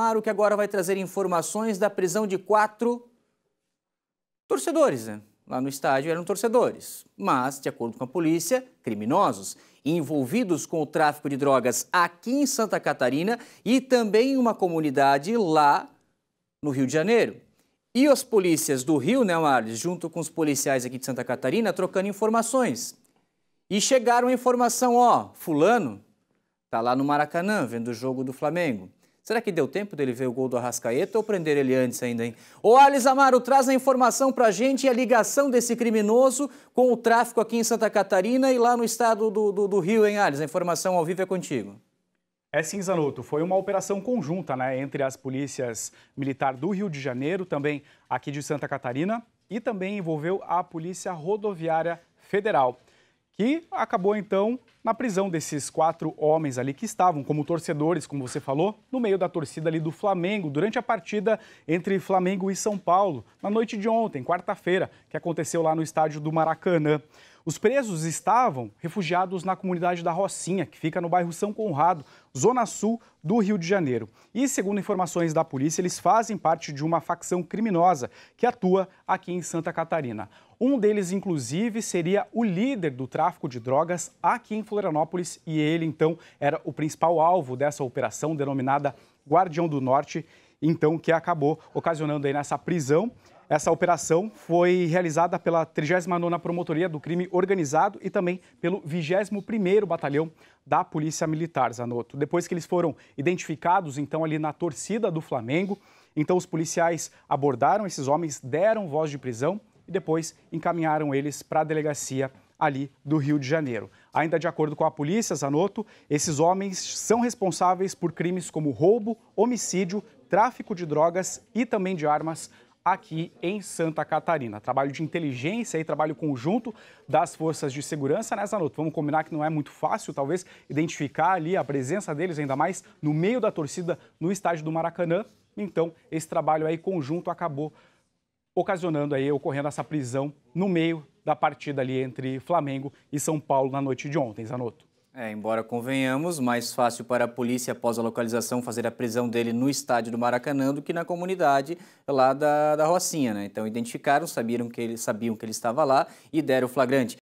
Claro que agora vai trazer informações da prisão de quatro torcedores, né? Lá no estádio eram torcedores, mas, de acordo com a polícia, criminosos envolvidos com o tráfico de drogas aqui em Santa Catarina e também em uma comunidade lá no Rio de Janeiro. E as polícias do Rio, né, Marles, junto com os policiais aqui de Santa Catarina, trocando informações. E chegaram a informação, ó, fulano tá lá no Maracanã vendo o jogo do Flamengo. Será que deu tempo dele ver o gol do Arrascaeta ou prender ele antes ainda, hein? O Alis Amaro traz a informação pra gente e a ligação desse criminoso com o tráfico aqui em Santa Catarina e lá no estado do, do, do Rio, hein, Alis? A informação ao vivo é contigo. É sim, Zanotto. Foi uma operação conjunta né, entre as polícias militar do Rio de Janeiro, também aqui de Santa Catarina, e também envolveu a Polícia Rodoviária Federal que acabou então na prisão desses quatro homens ali que estavam como torcedores, como você falou, no meio da torcida ali do Flamengo, durante a partida entre Flamengo e São Paulo, na noite de ontem, quarta-feira, que aconteceu lá no estádio do Maracanã. Os presos estavam refugiados na comunidade da Rocinha, que fica no bairro São Conrado, zona sul do Rio de Janeiro. E, segundo informações da polícia, eles fazem parte de uma facção criminosa que atua aqui em Santa Catarina. Um deles, inclusive, seria o líder do tráfico de drogas aqui em Florianópolis e ele, então, era o principal alvo dessa operação denominada Guardião do Norte, então, que acabou ocasionando aí nessa prisão essa operação foi realizada pela 39ª Promotoria do Crime Organizado e também pelo 21º Batalhão da Polícia Militar, Zanotto. Depois que eles foram identificados, então, ali na torcida do Flamengo, então os policiais abordaram esses homens, deram voz de prisão e depois encaminharam eles para a delegacia ali do Rio de Janeiro. Ainda de acordo com a polícia, Zanotto, esses homens são responsáveis por crimes como roubo, homicídio, tráfico de drogas e também de armas aqui em Santa Catarina. Trabalho de inteligência e trabalho conjunto das forças de segurança nessa né, noite. Vamos combinar que não é muito fácil, talvez, identificar ali a presença deles, ainda mais no meio da torcida no estádio do Maracanã. Então, esse trabalho aí conjunto acabou ocasionando aí, ocorrendo essa prisão no meio da partida ali entre Flamengo e São Paulo na noite de ontem, Zanotto. É, embora convenhamos, mais fácil para a polícia após a localização fazer a prisão dele no estádio do Maracanã do que na comunidade lá da, da Rocinha, né? Então identificaram, sabiam que ele, sabiam que ele estava lá e deram o flagrante.